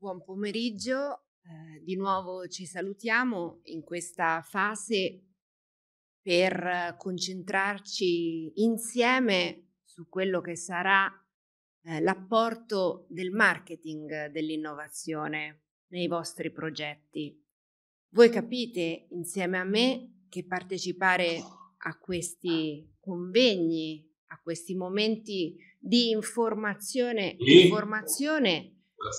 Buon pomeriggio, eh, di nuovo ci salutiamo in questa fase per concentrarci insieme su quello che sarà eh, l'apporto del marketing dell'innovazione nei vostri progetti. Voi capite insieme a me che partecipare a questi convegni, a questi momenti di informazione e formazione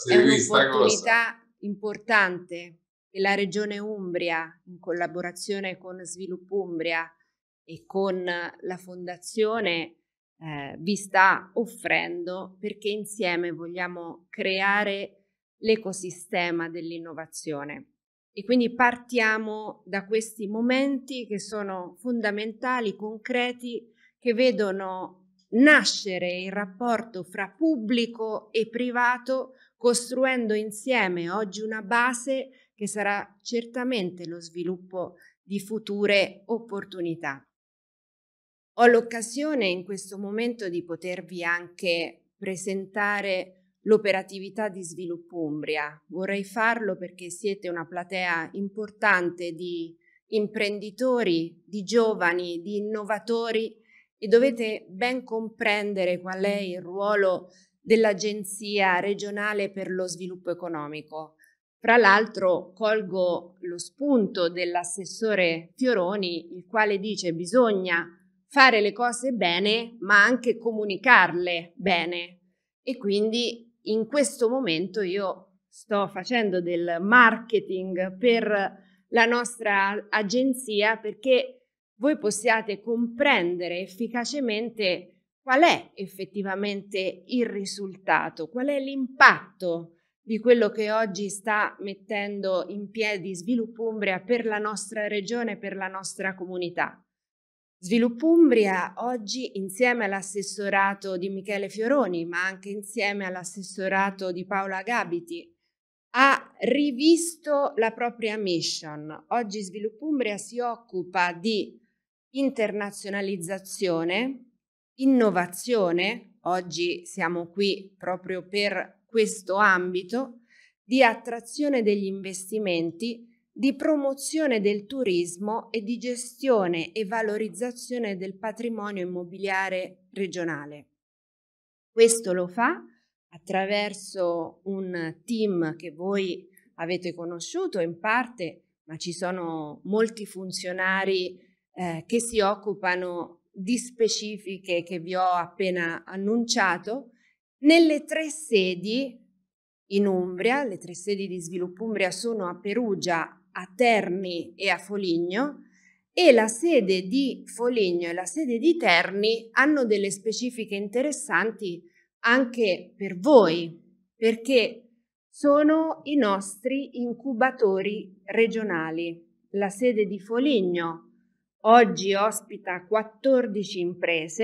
è un'opportunità cosa. importante che la Regione Umbria, in collaborazione con Sviluppo Umbria e con la Fondazione, eh, vi sta offrendo perché insieme vogliamo creare l'ecosistema dell'innovazione. E quindi partiamo da questi momenti che sono fondamentali, concreti, che vedono nascere il rapporto fra pubblico e privato costruendo insieme oggi una base che sarà certamente lo sviluppo di future opportunità. Ho l'occasione in questo momento di potervi anche presentare l'operatività di Sviluppo Umbria. Vorrei farlo perché siete una platea importante di imprenditori, di giovani, di innovatori e dovete ben comprendere qual è il ruolo che dell'Agenzia regionale per lo sviluppo economico. Fra l'altro colgo lo spunto dell'assessore Fioroni, il quale dice bisogna fare le cose bene, ma anche comunicarle bene. E quindi in questo momento io sto facendo del marketing per la nostra agenzia perché voi possiate comprendere efficacemente qual è effettivamente il risultato, qual è l'impatto di quello che oggi sta mettendo in piedi Sviluppo Umbria per la nostra regione, per la nostra comunità. Sviluppo Umbria oggi insieme all'assessorato di Michele Fioroni, ma anche insieme all'assessorato di Paola Gabiti, ha rivisto la propria mission. Oggi Sviluppo Umbria si occupa di internazionalizzazione, innovazione, oggi siamo qui proprio per questo ambito, di attrazione degli investimenti, di promozione del turismo e di gestione e valorizzazione del patrimonio immobiliare regionale. Questo lo fa attraverso un team che voi avete conosciuto in parte, ma ci sono molti funzionari eh, che si occupano di specifiche che vi ho appena annunciato nelle tre sedi in Umbria, le tre sedi di Sviluppo Umbria sono a Perugia, a Terni e a Foligno e la sede di Foligno e la sede di Terni hanno delle specifiche interessanti anche per voi perché sono i nostri incubatori regionali. La sede di Foligno Oggi ospita 14 imprese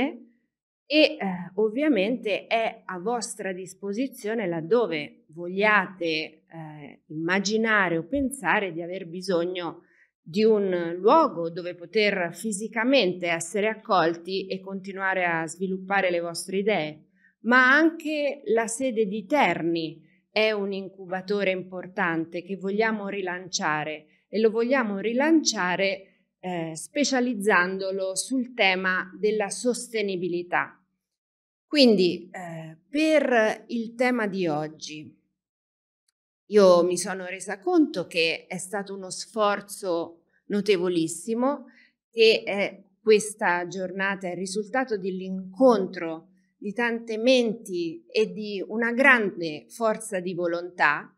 e eh, ovviamente è a vostra disposizione laddove vogliate eh, immaginare o pensare di aver bisogno di un luogo dove poter fisicamente essere accolti e continuare a sviluppare le vostre idee, ma anche la sede di Terni è un incubatore importante che vogliamo rilanciare e lo vogliamo rilanciare eh, specializzandolo sul tema della sostenibilità. Quindi eh, per il tema di oggi io mi sono resa conto che è stato uno sforzo notevolissimo che eh, questa giornata è il risultato dell'incontro di tante menti e di una grande forza di volontà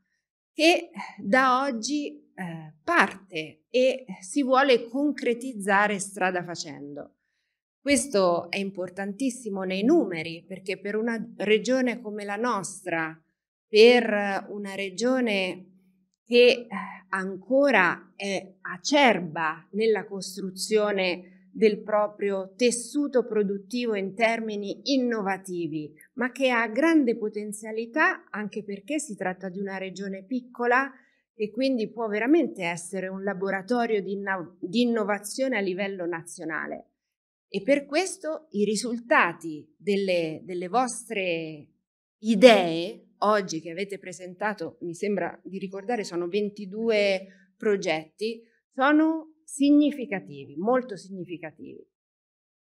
che da oggi eh, parte e si vuole concretizzare strada facendo. Questo è importantissimo nei numeri perché per una regione come la nostra, per una regione che eh, ancora è acerba nella costruzione del proprio tessuto produttivo in termini innovativi, ma che ha grande potenzialità anche perché si tratta di una regione piccola e quindi può veramente essere un laboratorio di, inno- di innovazione a livello nazionale. E per questo i risultati delle, delle vostre idee oggi che avete presentato, mi sembra di ricordare, sono 22 progetti, sono significativi, molto significativi.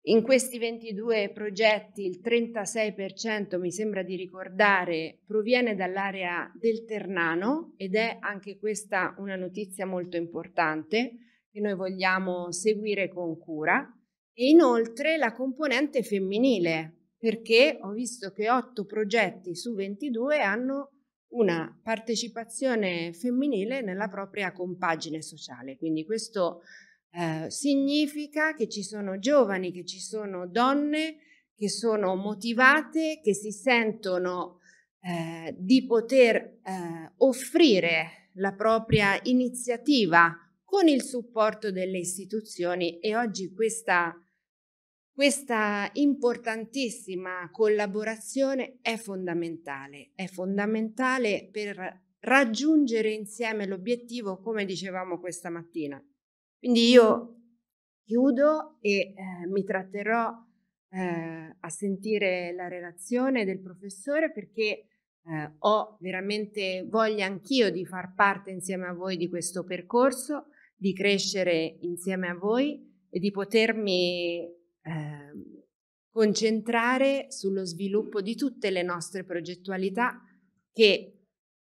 In questi 22 progetti il 36% mi sembra di ricordare proviene dall'area del Ternano ed è anche questa una notizia molto importante che noi vogliamo seguire con cura e inoltre la componente femminile perché ho visto che 8 progetti su 22 hanno una partecipazione femminile nella propria compagine sociale, quindi questo eh, significa che ci sono giovani, che ci sono donne che sono motivate, che si sentono eh, di poter eh, offrire la propria iniziativa con il supporto delle istituzioni e oggi questa, questa importantissima collaborazione è fondamentale, è fondamentale per raggiungere insieme l'obiettivo, come dicevamo questa mattina, quindi io chiudo e eh, mi tratterrò eh, a sentire la relazione del professore perché eh, ho veramente voglia anch'io di far parte insieme a voi di questo percorso, di crescere insieme a voi e di potermi ehm, concentrare sullo sviluppo di tutte le nostre progettualità che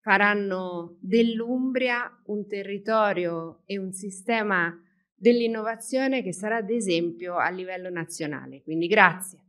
faranno dell'Umbria un territorio e un sistema dell'innovazione che sarà d'esempio a livello nazionale. Quindi grazie.